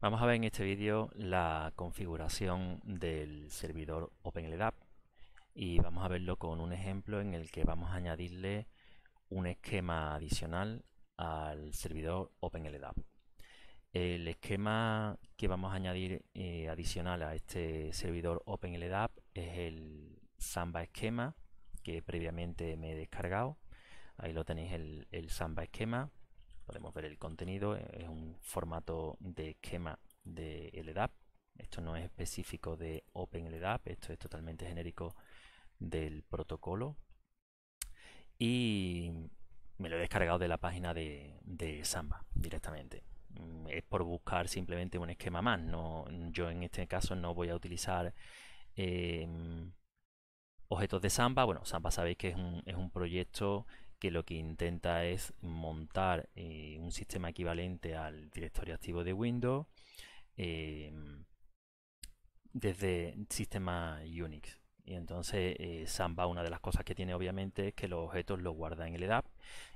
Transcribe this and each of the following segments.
Vamos a ver en este vídeo la configuración del servidor OpenLDAP y vamos a verlo con un ejemplo en el que vamos a añadirle un esquema adicional al servidor OpenLDAP. El esquema que vamos a añadir eh, adicional a este servidor OpenLDAP es el Samba esquema que previamente me he descargado. Ahí lo tenéis el Samba esquema podemos ver el contenido, eh, es un formato de esquema de LDAP, esto no es específico de OpenLDAP, esto es totalmente genérico del protocolo y me lo he descargado de la página de, de Samba directamente. Mm, es por buscar simplemente un esquema más, no, yo en este caso no voy a utilizar... Em, objetos de Samba. Bueno, Samba sabéis que es un, es un proyecto que lo que intenta es montar eh, un sistema equivalente al directorio activo de Windows eh, desde sistema Unix. Y entonces Samba, eh, una de las cosas que tiene obviamente es que los objetos los guarda en el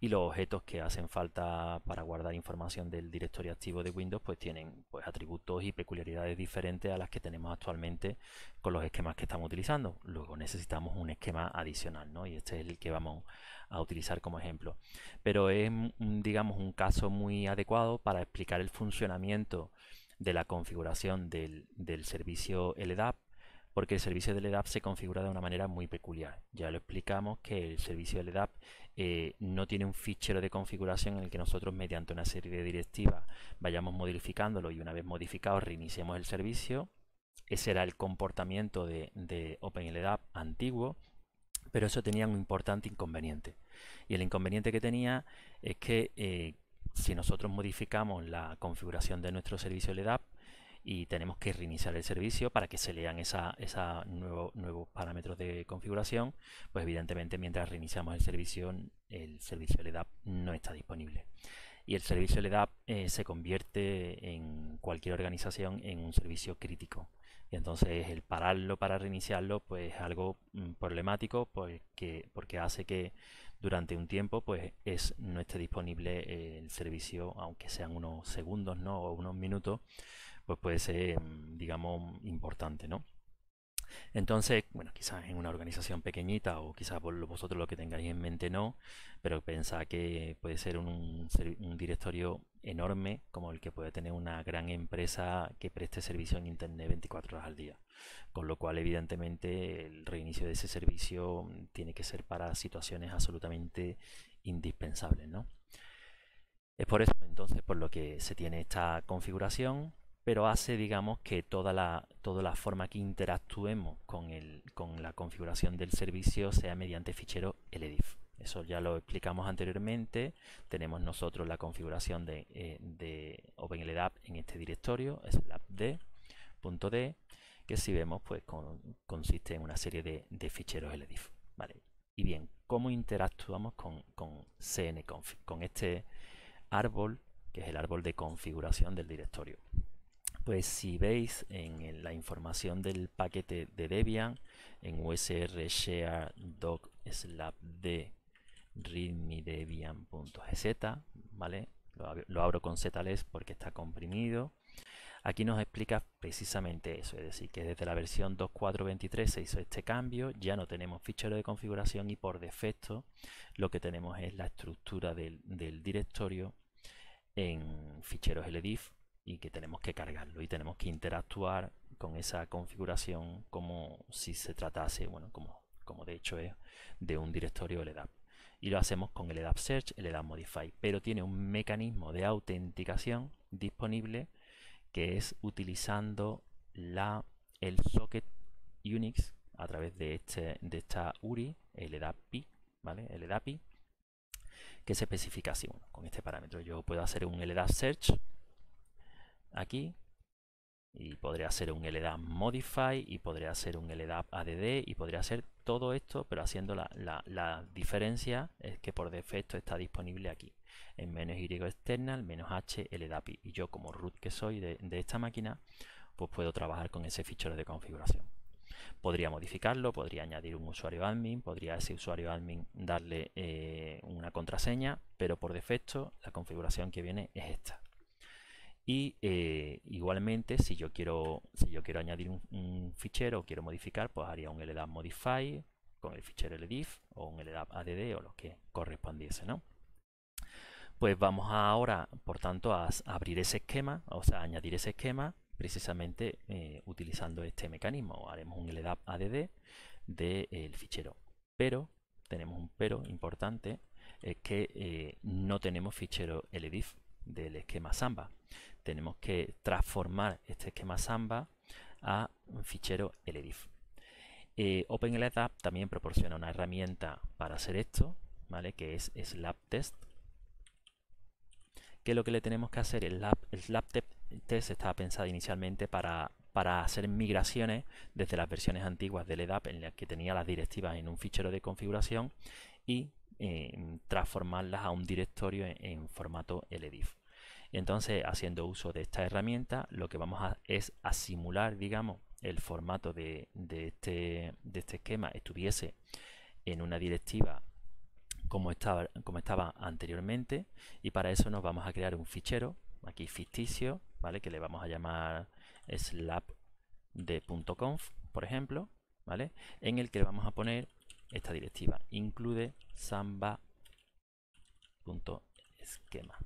y los objetos que hacen falta para guardar información del directorio activo de Windows pues tienen pues, atributos y peculiaridades diferentes a las que tenemos actualmente con los esquemas que estamos utilizando. Luego necesitamos un esquema adicional ¿no? y este es el que vamos a utilizar como ejemplo. Pero es digamos un caso muy adecuado para explicar el funcionamiento de la configuración del, del servicio LDAP e porque el servicio del LDAP se configura de una manera muy peculiar. Ya lo explicamos que el servicio de LDAP eh, no tiene un fichero de configuración en el que nosotros mediante una serie de directivas vayamos modificándolo y una vez modificado reiniciemos el servicio. Ese era el comportamiento de, de OpenLDAP antiguo, pero eso tenía un importante inconveniente. Y el inconveniente que tenía es que eh, si nosotros modificamos la configuración de nuestro servicio LDAP, y tenemos que reiniciar el servicio para que se lean esos esa nuevo, nuevos parámetros de configuración, pues evidentemente mientras reiniciamos el servicio, el servicio LDAP no está disponible. Y el servicio LDAP eh, se convierte en cualquier organización en un servicio crítico. Y entonces el pararlo para reiniciarlo pues es algo mm, problemático porque, porque hace que durante un tiempo pues es, no esté disponible el servicio, aunque sean unos segundos o unos minutos, pues puede ser mm, digamos importante, ¿no? Entonces, bueno, quizás en una organización pequeñita o quizás vosotros lo que tengáis en mente no, pero pensad que puede ser un, directorio enorme como el que puede tener una gran empresa que preste servicio en Internet 24 horas al día. Con lo cual, evidentemente, el reinicio de ese servicio tiene que ser para situaciones absolutamente indispensables, Es por eso entonces por lo que se tiene esta configuración pero hace, digamos, que toda la, toda la forma que interactuemos con, la configuración del servicio sea mediante fichero LEDIF. Eso ya lo explicamos anteriormente. Tenemos nosotros la configuración de, eh, OpenLDAP en este directorio, es appd.d, que si vemos, pues consiste en una serie de, ficheros LEDIF. Y bien, ¿cómo interactuamos con, con con este árbol, que es el árbol de configuración del directorio? pues si veis en la información del paquete de Debian, en usr share doc slab readme-debian.gz, ¿vale? Lo, abro con zls e porque está comprimido. Aquí nos explica precisamente eso, es decir, que desde la versión 2.4.23 se hizo este cambio, ya no tenemos fichero de configuración y por defecto lo que tenemos es la estructura del, del directorio en ficheros LDIF y que tenemos que cargarlo y tenemos que interactuar con esa configuración como si se tratase, bueno, como, como de hecho es, de un directorio LDAP. Y lo hacemos con el LDAP Search, el LDAP Modify, pero tiene un mecanismo de autenticación disponible que es utilizando la, el socket Unix a través de, este, de esta URI, el ¿vale? El que se especifica así. Bueno, con este parámetro yo puedo hacer un LDAP search aquí y podría ser un LDAP modify y podría hacer un LDAP add y podría hacer todo esto pero haciendo la, diferencia es que por defecto está disponible aquí en menos y external menos h LDAPI y yo como root que soy de, esta máquina pues puedo trabajar con ese fichero de configuración podría modificarlo, podría añadir un usuario admin, podría a ese usuario admin darle eh, una contraseña, pero por defecto la configuración que viene es esta y eh, igualmente si yo quiero si yo quiero añadir un, fichero o quiero modificar pues haría un LDAP modify con el fichero LDIF o un LDAP ADD o lo que correspondiese ¿no? pues vamos ahora por tanto a abrir ese esquema o sea añadir ese esquema precisamente eh, utilizando este mecanismo haremos un LDAP ADD del eh, fichero pero tenemos un pero importante es que no tenemos fichero LDIF del esquema Samba. Tenemos que transformar este esquema Samba a un fichero LDIF. Eh, OpenLDAP también proporciona una herramienta para hacer esto, ¿vale? que es slaptest, Test. Que lo que le tenemos que hacer, el slaptest el estaba pensado inicialmente para, para hacer migraciones desde las versiones antiguas del EDAP en las que tenía las directivas en un fichero de configuración y transformarlas a un directorio e-, en, formato LDIF. Entonces, haciendo uso de esta herramienta, lo que vamos a es a digamos, el formato de, este, de este esquema estuviese en una directiva como estaba, como estaba anteriormente y para eso nos vamos a crear un fichero aquí ficticio, ¿vale? Que le vamos a llamar slab por ejemplo, ¿vale? En el que le vamos a poner esta directiva include samba.esquema.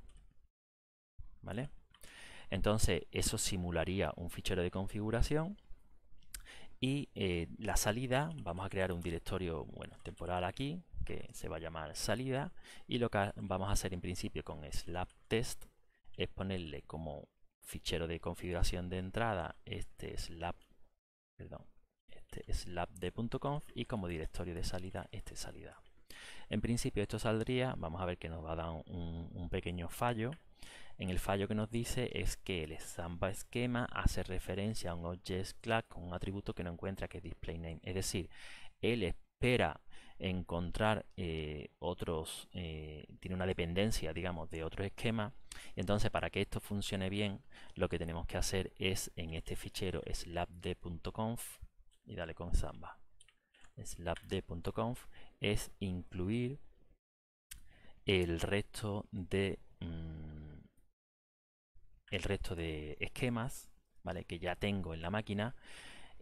¿Vale? Entonces, eso simularía un fichero de configuración y eh, la salida, vamos a crear un directorio bueno, temporal aquí que se va a llamar salida y lo que vamos a hacer en principio con slap test es ponerle como fichero de configuración de entrada este slap perdón, este es labd.conf y como directorio de salida este salida. En principio esto saldría, vamos a ver que nos va a dar un, pequeño fallo. En el fallo que nos dice es que el Samba esquema hace referencia a un object class con un atributo que no encuentra que es display name Es decir, él espera encontrar eh, otros, eh, tiene una dependencia, digamos, de otros esquemas. Entonces, para que esto funcione bien, lo que tenemos que hacer es en este fichero slabd.conf y dale con samba slabd.conf es incluir el resto de mm, el resto de esquemas vale que ya tengo en la máquina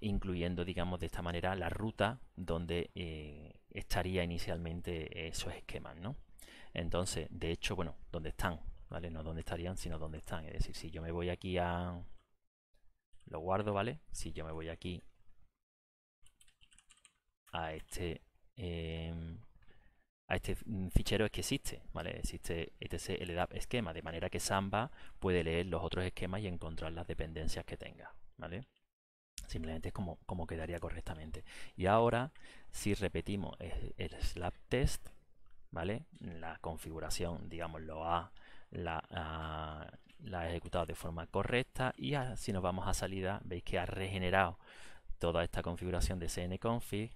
incluyendo digamos de esta manera la ruta donde eh, estaría inicialmente esos esquemas no entonces de hecho bueno ¿dónde están vale no donde estarían sino dónde están es decir si yo me voy aquí a lo guardo vale si yo me voy aquí a este, em, a este fichero es que existe, ¿vale? Existe etc este LDAP esquema, de manera que Samba puede leer los otros esquemas y encontrar las dependencias que tenga, ¿vale? Simplemente es como, como quedaría correctamente. Y ahora, si repetimos el, slap test, ¿vale? La configuración, digámoslo, lo la, la ha ejecutado de forma correcta y así si nos vamos a salida, veis que ha regenerado toda esta configuración de cn cnconfig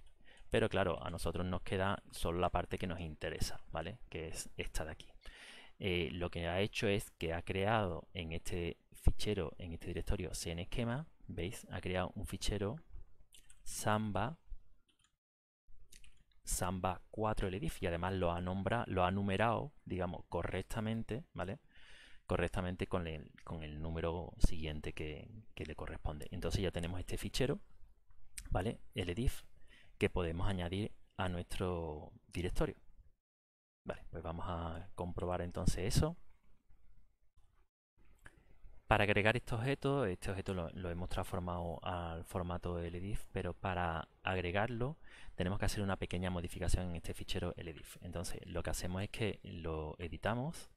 pero claro, a nosotros nos queda solo la parte que nos interesa, ¿vale? Que es esta de aquí. Eh, lo que ha hecho es que ha creado en este fichero, en este directorio CN esquema, ¿veis? Ha creado un fichero samba samba 4 ledif y además lo ha nombrado, lo ha numerado, digamos, correctamente, ¿vale? Correctamente con el, número siguiente que, le corresponde. Entonces ya tenemos este fichero, ¿vale? El que podemos añadir a nuestro directorio. Vale, pues vamos a comprobar entonces eso. Para agregar este objeto, este objeto lo, hemos transformado al formato LEDIF, pero para agregarlo tenemos que hacer una pequeña modificación en este fichero LEDIF. Entonces, lo que hacemos es que lo editamos.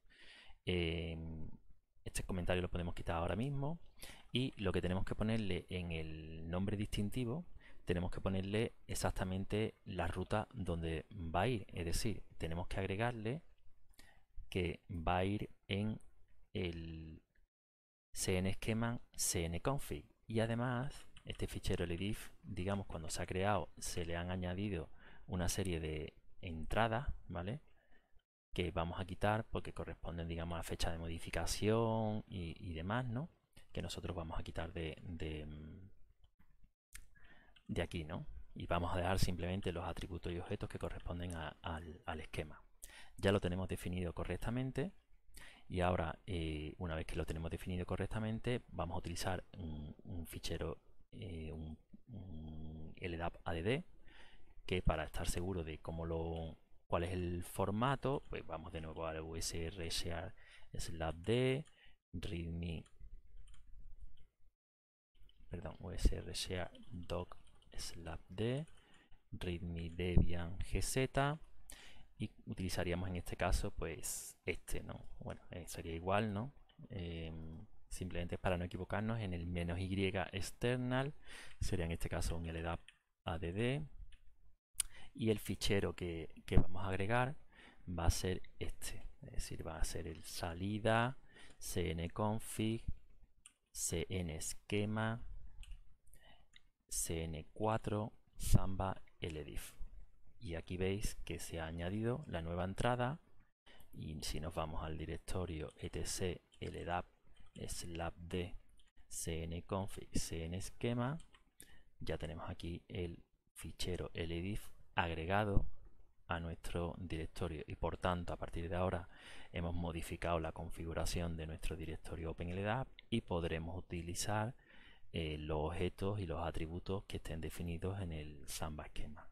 Em, este comentario lo podemos quitar ahora mismo. Y lo que tenemos que ponerle en el nombre distintivo tenemos que ponerle exactamente la ruta donde va a ir. Es decir, tenemos que agregarle que va a ir en el cn cn config Y además, este fichero LEDIF, digamos, cuando se ha creado, se le han añadido una serie de entradas, ¿vale? Que vamos a quitar porque corresponden, digamos, a fecha de modificación y, demás, ¿no? Que nosotros vamos a quitar de mm, de aquí, ¿no? Y vamos a dejar simplemente los atributos y objetos que corresponden al, esquema. Ya lo tenemos definido correctamente y ahora, eh, una vez que lo tenemos definido correctamente, vamos a utilizar un, fichero, eh, un, LDAP ADD, que para estar seguro de cómo lo, cuál es el formato, pues vamos de nuevo al USR slash readme, perdón, USR doc slabd, readme debian gz y utilizaríamos en este caso pues este, ¿no? Bueno, eh, sería igual, ¿no? Em, simplemente para no equivocarnos en el menos y external sería en este caso un ldap add y el fichero que, que vamos a agregar va a ser este, es decir, va a ser el salida cn config cnconfig esquema cn4 samba ledif. Y aquí veis que se ha añadido la nueva entrada y si nos vamos al directorio etc ldap slabd cnconfig esquema ya tenemos aquí el fichero ledif agregado a nuestro directorio y por tanto a partir de ahora hemos modificado la configuración de nuestro directorio OpenLDAP y podremos utilizar eh, los objetos y los atributos que estén definidos en el Samba esquema.